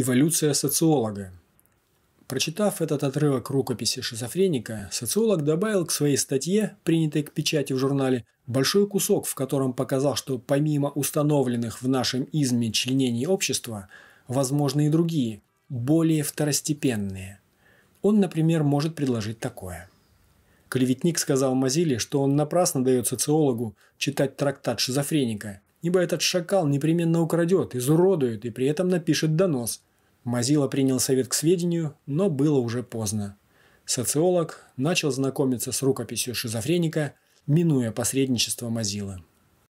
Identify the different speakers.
Speaker 1: Эволюция социолога. Прочитав этот отрывок рукописи шизофреника, социолог добавил к своей статье, принятой к печати в журнале, большой кусок, в котором показал, что помимо установленных в нашем изме членений общества, возможны и другие, более второстепенные. Он, например, может предложить такое. Клеветник сказал Мазиле, что он напрасно дает социологу читать трактат шизофреника, ибо этот шакал непременно украдет, изуродует и при этом напишет донос. Мазила принял совет к сведению, но было уже поздно. Социолог начал знакомиться с рукописью шизофреника, минуя посредничество Мазилы.